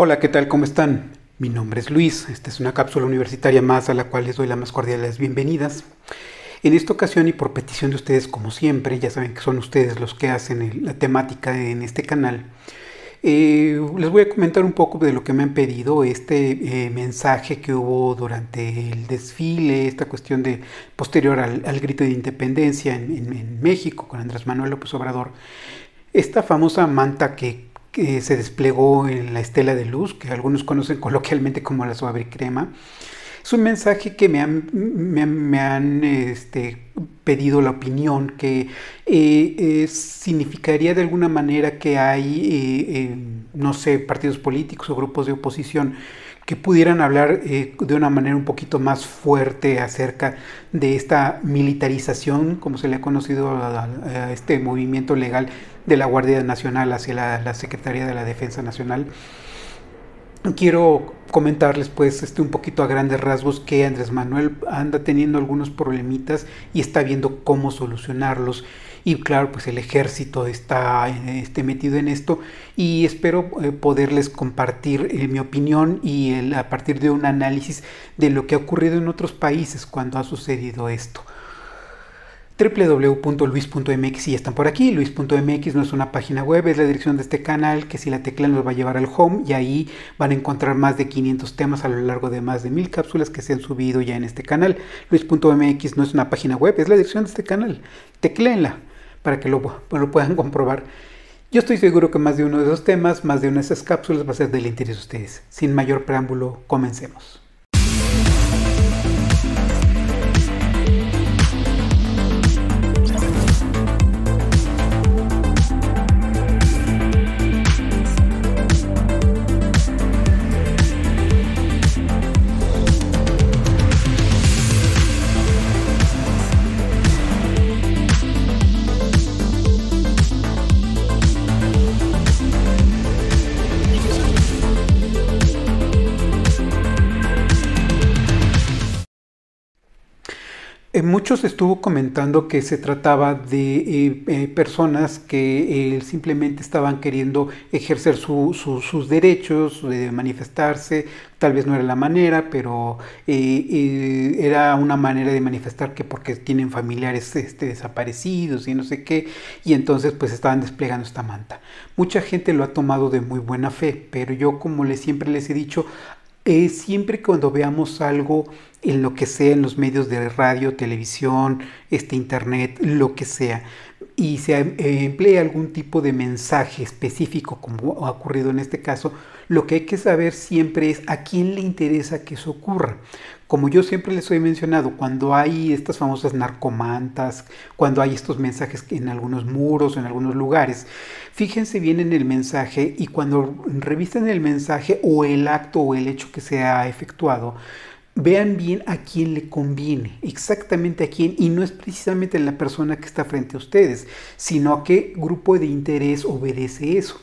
Hola, ¿qué tal? ¿Cómo están? Mi nombre es Luis. Esta es una cápsula universitaria más a la cual les doy la más cordiales bienvenidas. En esta ocasión y por petición de ustedes como siempre, ya saben que son ustedes los que hacen la temática en este canal, eh, les voy a comentar un poco de lo que me han pedido, este eh, mensaje que hubo durante el desfile, esta cuestión de posterior al, al grito de independencia en México con Andrés Manuel López Obrador, esta famosa manta que se desplegó en la estela de luz, que algunos conocen coloquialmente como la suave crema. Es un mensaje que me han, me, han este, pedido la opinión, que eh, eh, significaría de alguna manera que hay, eh, no sé, partidos políticos o grupos de oposición que pudieran hablar eh, de una manera un poquito más fuerte acerca de esta militarización, como se le ha conocido a, este movimiento legal de la Guardia Nacional hacia la, Secretaría de la Defensa Nacional quiero comentarles pues este un poquito a grandes rasgos que Andrés Manuel anda teniendo algunos problemitas y está viendo cómo solucionarlos y claro, pues el ejército está eh, este, metido en esto y espero eh, poderles compartir eh, mi opinión y a partir de un análisis de lo que ha ocurrido en otros países cuando ha sucedido esto www.luis.mx si están por aquí. Luis.mx no es una página web, es la dirección de este canal que si la teclan nos va a llevar al home y ahí van a encontrar más de 500 temas a lo largo de más de mil cápsulas que se han subido ya en este canal. Luis.mx no es una página web, es la dirección de este canal. Tecleenla, para que lo, puedan comprobar. Yo estoy seguro que más de uno de esos temas, más de una de esas cápsulas va a ser del interés de ustedes. Sin mayor preámbulo, comencemos. muchos estuvo comentando que se trataba de eh, eh, personas que eh, simplemente estaban queriendo ejercer sus derechos, de manifestarse, tal vez no era la manera, pero era una manera de manifestar que porque tienen familiares este, desaparecidos y no sé qué, y entonces pues estaban desplegando esta manta. Mucha gente lo ha tomado de muy buena fe, pero yo como les, siempre les he dicho, eh, siempre cuando veamos algo en lo que sea, en los medios de radio, televisión, este, internet, lo que sea, y se em, eh, emplea algún tipo de mensaje específico, como ha ocurrido en este caso, lo que hay que saber siempre es a quién le interesa que eso ocurra. Como yo siempre les he mencionado, cuando hay estas famosas narcomantas, cuando hay estos mensajes en algunos muros, en algunos lugares, fíjense bien en el mensaje y cuando revisten el mensaje o el acto o el hecho que se ha efectuado, vean bien a quién le conviene, exactamente a quién, y no es precisamente la persona que está frente a ustedes, sino a qué grupo de interés obedece eso.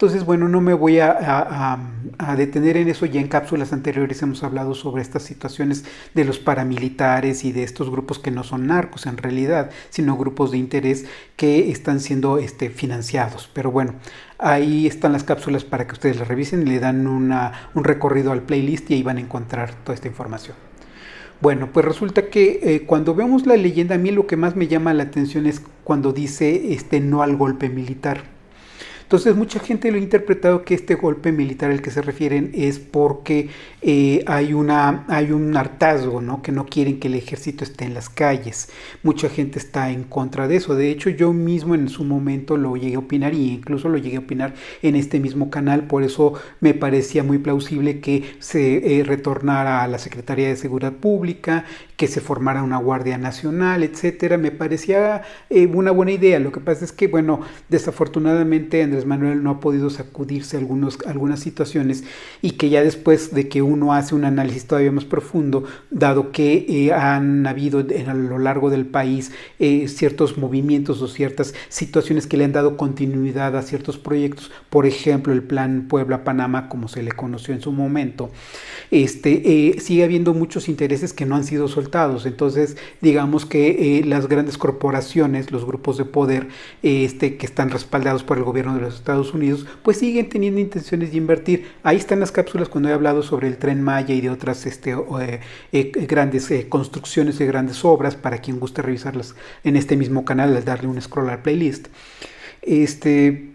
Entonces, bueno, no me voy a, detener en eso. Ya en cápsulas anteriores hemos hablado sobre estas situaciones de los paramilitares y de estos grupos que no son narcos en realidad, sino grupos de interés que están siendo este, financiados. Pero bueno, ahí están las cápsulas para que ustedes las revisen y le dan un recorrido al playlist y ahí van a encontrar toda esta información. Bueno, pues resulta que eh, cuando vemos la leyenda, a mí lo que más me llama la atención es cuando dice este no al golpe militar entonces mucha gente lo ha interpretado que este golpe militar al que se refieren es porque eh, hay, una, hay un hartazgo, ¿no? que no quieren que el ejército esté en las calles. Mucha gente está en contra de eso. De hecho yo mismo en su momento lo llegué a opinar y incluso lo llegué a opinar en este mismo canal. Por eso me parecía muy plausible que se eh, retornara a la Secretaría de Seguridad Pública, que se formara una Guardia Nacional, etc. Me parecía eh, una buena idea. Lo que pasa es que, bueno, desafortunadamente Andrés Manuel no ha podido sacudirse algunos, algunas situaciones y que ya después de que uno hace un análisis todavía más profundo, dado que eh, han habido en, a lo largo del país eh, ciertos movimientos o ciertas situaciones que le han dado continuidad a ciertos proyectos, por ejemplo el plan Puebla-Panamá como se le conoció en su momento, este, eh, sigue habiendo muchos intereses que no han sido soltados. Entonces, digamos que las grandes corporaciones, los grupos de poder este, que están respaldados por el gobierno de Estados Unidos, pues siguen teniendo intenciones de invertir. Ahí están las cápsulas cuando he hablado sobre el tren Maya y de otras este, eh, eh, eh, grandes construcciones y grandes obras, para quien guste revisarlas en este mismo canal, al darle un scroll al playlist. Este,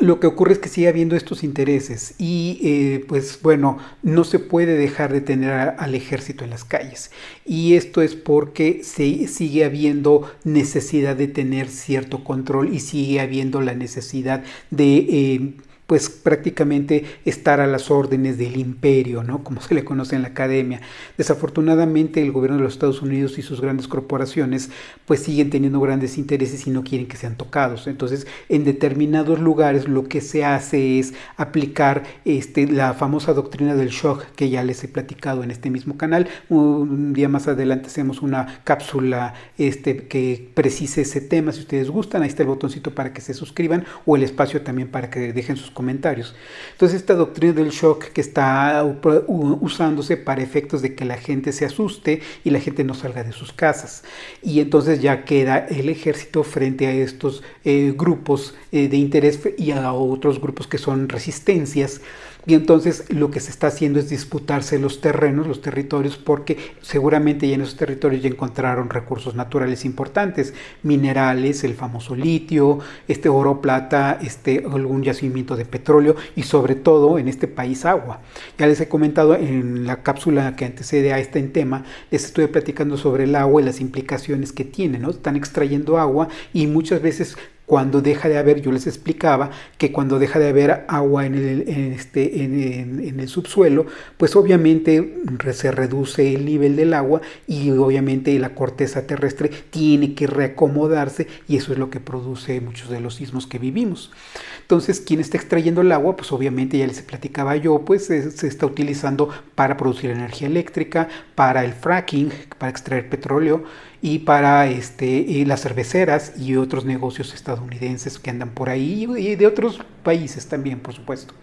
lo que ocurre es que sigue habiendo estos intereses y eh, pues bueno, no se puede dejar de tener al ejército en las calles. Y esto es porque se sigue habiendo necesidad de tener cierto control y sigue habiendo la necesidad de eh, pues prácticamente estar a las órdenes del imperio, ¿no? Como se le conoce en la academia. Desafortunadamente el gobierno de los Estados Unidos y sus grandes corporaciones pues siguen teniendo grandes intereses y no quieren que sean tocados. Entonces, en determinados lugares lo que se hace es aplicar este, la famosa doctrina del shock que ya les he platicado en este mismo canal. Un día más adelante hacemos una cápsula este, que precise ese tema si ustedes gustan. Ahí está el botoncito para que se suscriban o el espacio también para que dejen sus comentarios. Entonces esta doctrina del shock que está usándose para efectos de que la gente se asuste y la gente no salga de sus casas. Y entonces ya queda el ejército frente a estos eh, grupos eh, de interés y a otros grupos que son resistencias y entonces lo que se está haciendo es disputarse los terrenos, los territorios, porque seguramente ya en esos territorios ya encontraron recursos naturales importantes, minerales, el famoso litio, este oro, plata, este, algún yacimiento de petróleo y sobre todo en este país agua. Ya les he comentado en la cápsula que antecede a este en tema, les estuve platicando sobre el agua y las implicaciones que tiene, ¿no? Están extrayendo agua y muchas veces cuando deja de haber, yo les explicaba que cuando deja de haber agua en el, este, subsuelo, pues obviamente se reduce el nivel del agua y obviamente la corteza terrestre tiene que reacomodarse y eso es lo que produce muchos de los sismos que vivimos. Entonces, ¿quién está extrayendo el agua, pues obviamente ya les platicaba yo, pues se está utilizando para producir energía eléctrica, para el fracking, extraer petróleo y para este, las cerveceras y otros negocios estadounidenses que andan por ahí y de otros países también, por supuesto.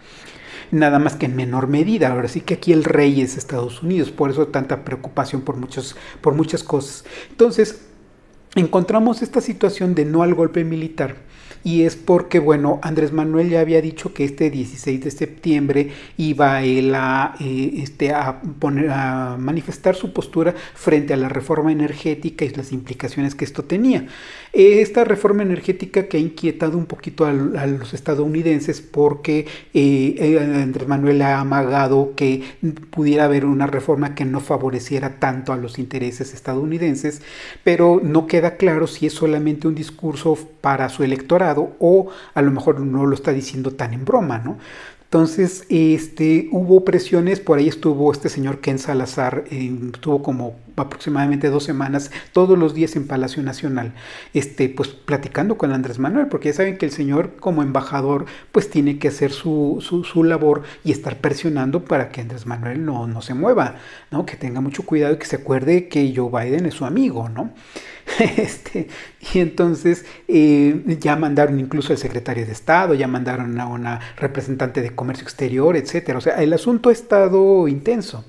Nada más que en menor medida. Ahora sí que aquí el rey es Estados Unidos, por eso tanta preocupación por, muchos, por muchas cosas. Entonces, encontramos esta situación de no al golpe militar y es porque, bueno, Andrés Manuel ya había dicho que este 16 de septiembre iba él a, eh, este, a, poner, a manifestar su postura frente a la reforma energética y las implicaciones que esto tenía. Esta reforma energética que ha inquietado un poquito a, los estadounidenses porque eh, eh, Andrés Manuel ha amagado que pudiera haber una reforma que no favoreciera tanto a los intereses estadounidenses, pero no queda claro si es solamente un discurso para su electorado o a lo mejor no lo está diciendo tan en broma, ¿no? Entonces, este, hubo presiones, por ahí estuvo este señor Ken Salazar, estuvo como aproximadamente dos semanas, todos los días en Palacio Nacional, este, pues platicando con Andrés Manuel, porque ya saben que el señor como embajador, pues tiene que hacer su, labor y estar presionando para que Andrés Manuel no, no se mueva, ¿no? que tenga mucho cuidado y que se acuerde que Joe Biden es su amigo, ¿no? Este, y entonces eh, ya mandaron incluso al secretario de Estado, ya mandaron a una representante de comercio exterior, etc. O sea, el asunto ha estado intenso.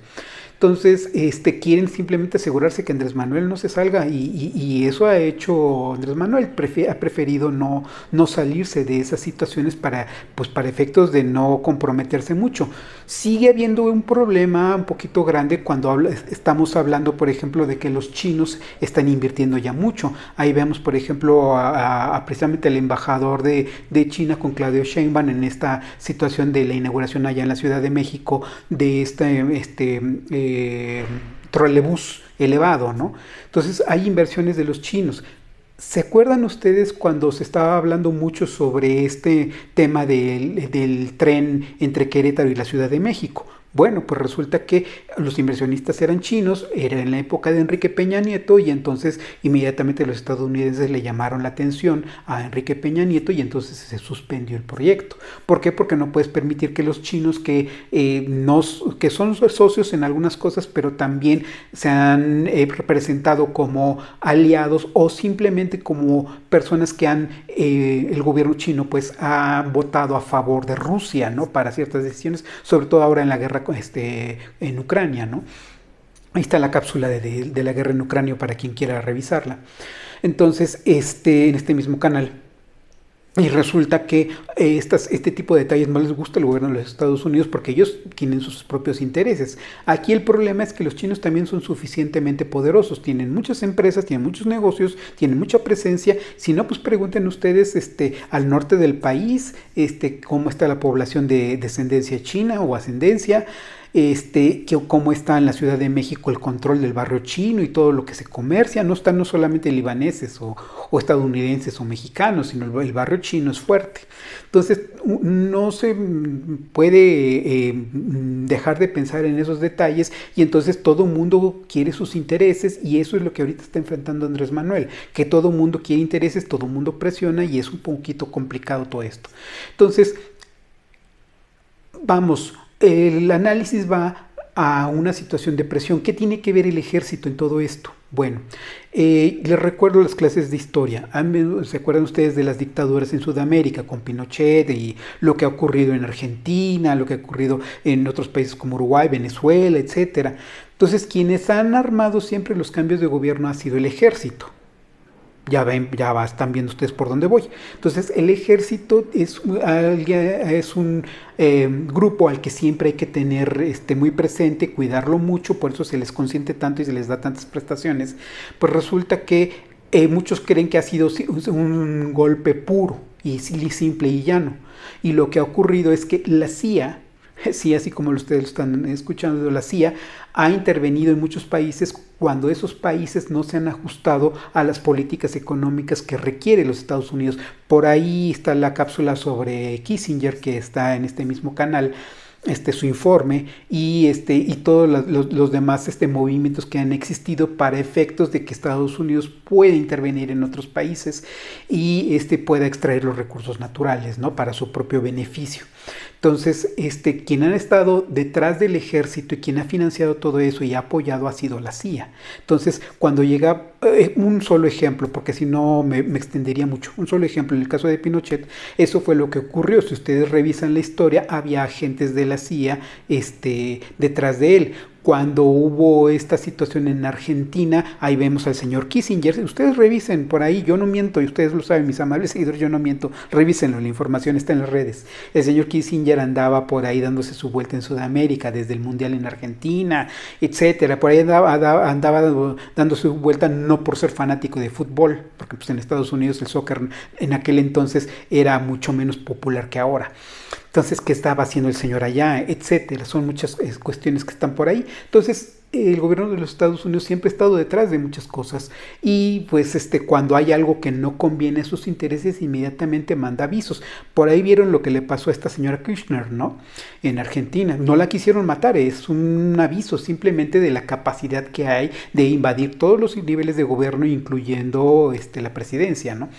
Entonces, este, quieren simplemente asegurarse que Andrés Manuel no se salga y, eso ha hecho Andrés Manuel, ha preferido no, no salirse de esas situaciones para, pues, para efectos de no comprometerse mucho. Sigue habiendo un problema un poquito grande cuando habla, estamos hablando, por ejemplo, de que los chinos están invirtiendo ya mucho. Ahí vemos, por ejemplo, a, precisamente el embajador de, China con Claudio Sheinbaum en esta situación de la inauguración allá en la Ciudad de México de este... este eh, eh, trolebús elevado, ¿no? Entonces hay inversiones de los chinos. ¿Se acuerdan ustedes cuando se estaba hablando mucho sobre este tema del tren entre Querétaro y la Ciudad de México? Bueno, pues resulta que los inversionistas eran chinos, era en la época de Enrique Peña Nieto y entonces inmediatamente los estadounidenses le llamaron la atención a Enrique Peña Nieto y entonces se suspendió el proyecto. ¿Por qué? Porque no puedes permitir que los chinos que, eh, que son socios en algunas cosas, pero también se han eh, representado como aliados o simplemente como personas que han, eh, el gobierno chino pues ha votado a favor de Rusia, ¿no? Para ciertas decisiones, sobre todo ahora en la guerra este, en Ucrania, ¿no? Ahí está la cápsula de, la guerra en Ucrania para quien quiera revisarla. Entonces, este, en este mismo canal. Y resulta que eh, estas, este tipo de detalles no les gusta al gobierno de los Estados Unidos porque ellos tienen sus propios intereses. Aquí el problema es que los chinos también son suficientemente poderosos, tienen muchas empresas, tienen muchos negocios, tienen mucha presencia. Si no, pues pregunten ustedes este, al norte del país este, cómo está la población de descendencia china o ascendencia este, que, cómo está en la Ciudad de México el control del barrio chino y todo lo que se comercia. No están no solamente libaneses o, estadounidenses o mexicanos, sino el, barrio chino es fuerte. Entonces, no se puede eh, mm, dejar de pensar en esos detalles y entonces todo mundo quiere sus intereses y eso es lo que ahorita está enfrentando Andrés Manuel, que todo mundo quiere intereses, todo el mundo presiona y es un poquito complicado todo esto. Entonces, vamos, el análisis va a una situación de presión. ¿Qué tiene que ver el ejército en todo esto? Bueno, eh, les recuerdo las clases de historia. ¿Se acuerdan ustedes de las dictaduras en Sudamérica con Pinochet y lo que ha ocurrido en Argentina, lo que ha ocurrido en otros países como Uruguay, Venezuela, etcétera? Entonces, quienes han armado siempre los cambios de gobierno ha sido el ejército. Ya, ven, ya están viendo ustedes por dónde voy. Entonces, el ejército es, es un eh, grupo al que siempre hay que tener este, muy presente, cuidarlo mucho, por eso se les consiente tanto y se les da tantas prestaciones. Pues resulta que eh, muchos creen que ha sido un golpe puro y simple y llano. Y lo que ha ocurrido es que la CIA sí, así como ustedes lo están escuchando, la CIA ha intervenido en muchos países cuando esos países no se han ajustado a las políticas económicas que requiere los Estados Unidos. Por ahí está la cápsula sobre Kissinger que está en este mismo canal este, su informe y, este, y todos los, demás este, movimientos que han existido para efectos de que Estados Unidos pueda intervenir en otros países y este, pueda extraer los recursos naturales ¿no? para su propio beneficio. Entonces, este, quien ha estado detrás del ejército y quien ha financiado todo eso y ha apoyado ha sido la CIA. Entonces, cuando llega eh, un solo ejemplo, porque si no me, extendería mucho. Un solo ejemplo, en el caso de Pinochet, eso fue lo que ocurrió. Si ustedes revisan la historia, había agentes de la CIA este, detrás de él cuando hubo esta situación en Argentina, ahí vemos al señor Kissinger. Ustedes revisen por ahí, yo no miento, y ustedes lo saben, mis amables seguidores, yo no miento. Revísenlo, la información está en las redes. El señor Kissinger andaba por ahí dándose su vuelta en Sudamérica, desde el Mundial en Argentina, etcétera. Por ahí andaba, andaba dando su vuelta no por ser fanático de fútbol, porque pues, en Estados Unidos el soccer en aquel entonces era mucho menos popular que ahora entonces qué estaba haciendo el señor allá, etcétera. Son muchas eh, cuestiones que están por ahí. Entonces, el gobierno de los Estados Unidos siempre ha estado detrás de muchas cosas y pues este cuando hay algo que no conviene a sus intereses inmediatamente manda avisos. Por ahí vieron lo que le pasó a esta señora Kirchner, ¿no? En Argentina. No la quisieron matar, es un aviso simplemente de la capacidad que hay de invadir todos los niveles de gobierno incluyendo este la presidencia, ¿no?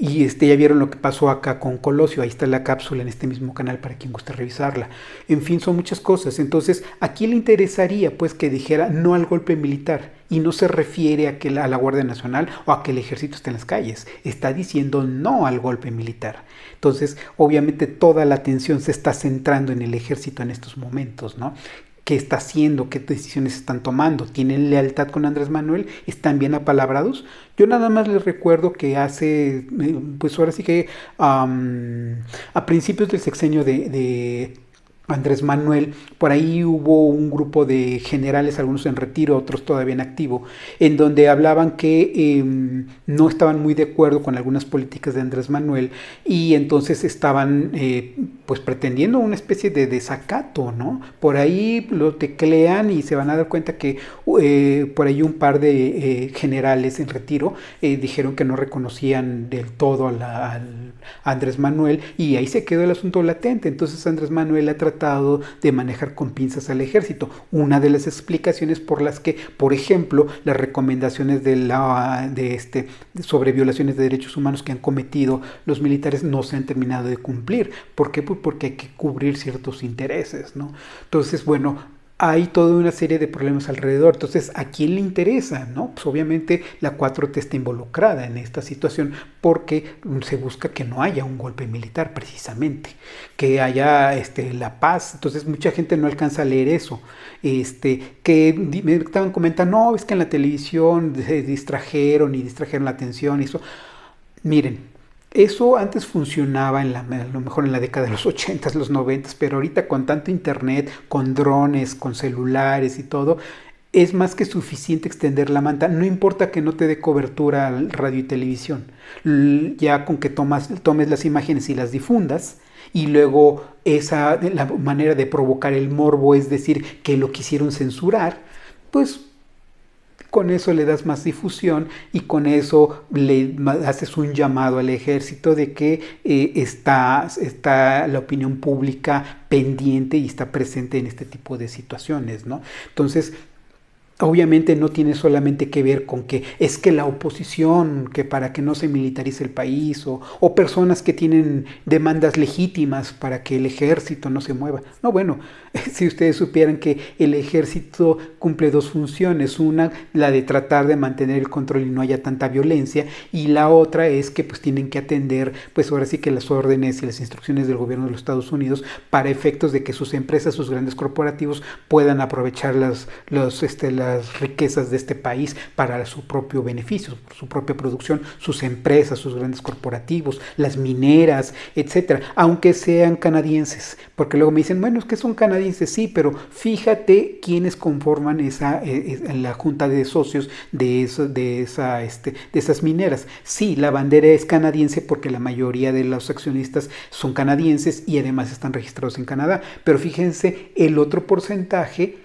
Y este, ya vieron lo que pasó acá con Colosio, ahí está la cápsula en este mismo canal para quien guste revisarla. En fin, son muchas cosas. Entonces, ¿a quién le interesaría pues que dijera no al golpe militar y no se refiere a que a la Guardia Nacional o a que el ejército esté en las calles, está diciendo no al golpe militar. Entonces, obviamente toda la atención se está centrando en el ejército en estos momentos, ¿no? qué está haciendo, qué decisiones están tomando, tienen lealtad con Andrés Manuel, están bien apalabrados. Yo nada más les recuerdo que hace, eh, pues ahora sí que a principios del sexenio de Andrés Manuel. Por ahí hubo un grupo de generales, algunos en retiro, otros todavía en activo, en donde hablaban que em, no estaban muy de acuerdo con algunas políticas de Andrés Manuel y entonces estaban eh, pues pretendiendo una especie de desacato, ¿no? Por ahí lo teclean y se van a dar cuenta que eh, por ahí un par de eh, generales en retiro dijeron que no reconocían del todo a al Andrés Manuel y ahí se quedó el asunto latente. Entonces Andrés Manuel ha tratado de manejar con pinzas al ejército. Una de las explicaciones por las que, por ejemplo, las recomendaciones de la, de este, sobre violaciones de derechos humanos que han cometido los militares no se han terminado de cumplir. ¿Por qué? Pues porque hay que cubrir ciertos intereses. ¿no? Entonces, bueno, hay toda una serie de problemas alrededor. Entonces, ¿a quién le interesa? No? Pues obviamente la 4T está involucrada en esta situación porque se busca que no haya un golpe militar precisamente, que haya este, la paz. Entonces, mucha gente no alcanza a leer eso. Este, que me estaban comentando, no, es que en la televisión se distrajeron y distrajeron la atención y eso. Miren, eso antes funcionaba en la, a lo mejor en la década de los 80s, los 90 pero ahorita con tanto internet, con drones, con celulares y todo, es más que suficiente extender la manta, no importa que no te dé cobertura radio y televisión, ya con que tomas, tomes las imágenes y las difundas, y luego esa la manera de provocar el morbo, es decir, que lo quisieron censurar, pues con eso le das más difusión y con eso le haces un llamado al ejército de que eh, está, está, la opinión pública pendiente y está presente en este tipo de situaciones, ¿no? Entonces, Obviamente no tiene solamente que ver con que es que la oposición, que para que no se militarice el país, o, personas que tienen demandas legítimas para que el ejército no se mueva. No, bueno, si ustedes supieran que el ejército cumple dos funciones, una la de tratar de mantener el control y no haya tanta violencia, y la otra es que pues tienen que atender, pues ahora sí que las órdenes y las instrucciones del gobierno de los Estados Unidos para efectos de que sus empresas, sus grandes corporativos puedan aprovechar las, los, este, las las riquezas de este país para su propio beneficio, su propia producción, sus empresas, sus grandes corporativos, las mineras, etcétera, aunque sean canadienses, porque luego me dicen, bueno, es que son canadienses, sí, pero fíjate quiénes conforman esa, e, e, la junta de socios de, de, esa, este, de esas mineras. Sí, la bandera es canadiense porque la mayoría de los accionistas son canadienses y además están registrados en Canadá, pero fíjense el otro porcentaje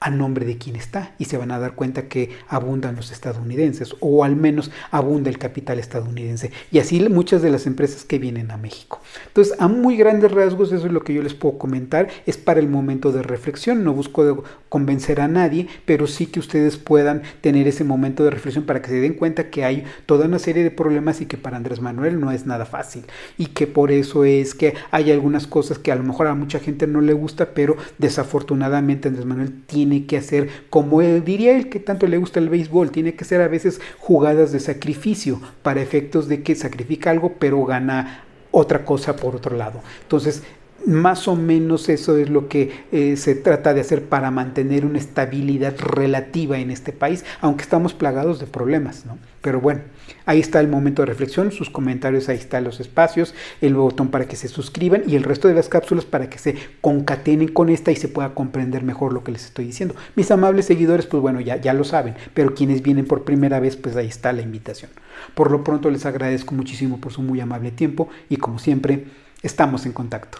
a nombre de quien está y se van a dar cuenta que abundan los estadounidenses o al menos abunda el capital estadounidense y así muchas de las empresas que vienen a México. Entonces, a muy grandes rasgos eso es lo que yo les puedo comentar, es para el momento de reflexión, no busco convencer a nadie, pero sí que ustedes puedan tener ese momento de reflexión para que se den cuenta que hay toda una serie de problemas y que para Andrés Manuel no es nada fácil y que por eso es que hay algunas cosas que a lo mejor a mucha gente no le gusta, pero desafortunadamente Andrés Manuel tiene tiene que hacer, como diría el que tanto le gusta el béisbol, tiene que ser a veces jugadas de sacrificio para efectos de que sacrifica algo pero gana otra cosa por otro lado. Entonces, más o menos eso es lo que eh, se trata de hacer para mantener una estabilidad relativa en este país, aunque estamos plagados de problemas, ¿no? Pero bueno, ahí está el momento de reflexión, sus comentarios, ahí están los espacios, el botón para que se suscriban y el resto de las cápsulas para que se concatenen con esta y se pueda comprender mejor lo que les estoy diciendo. Mis amables seguidores, pues bueno, ya, ya lo saben, pero quienes vienen por primera vez, pues ahí está la invitación. Por lo pronto les agradezco muchísimo por su muy amable tiempo y como siempre, estamos en contacto.